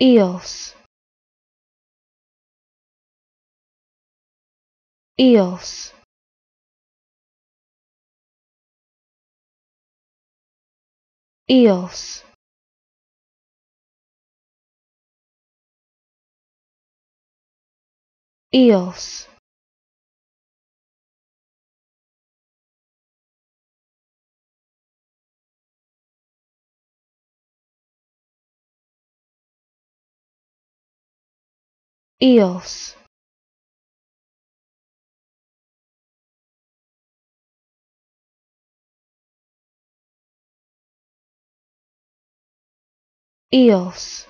eels eels eels eels eels eels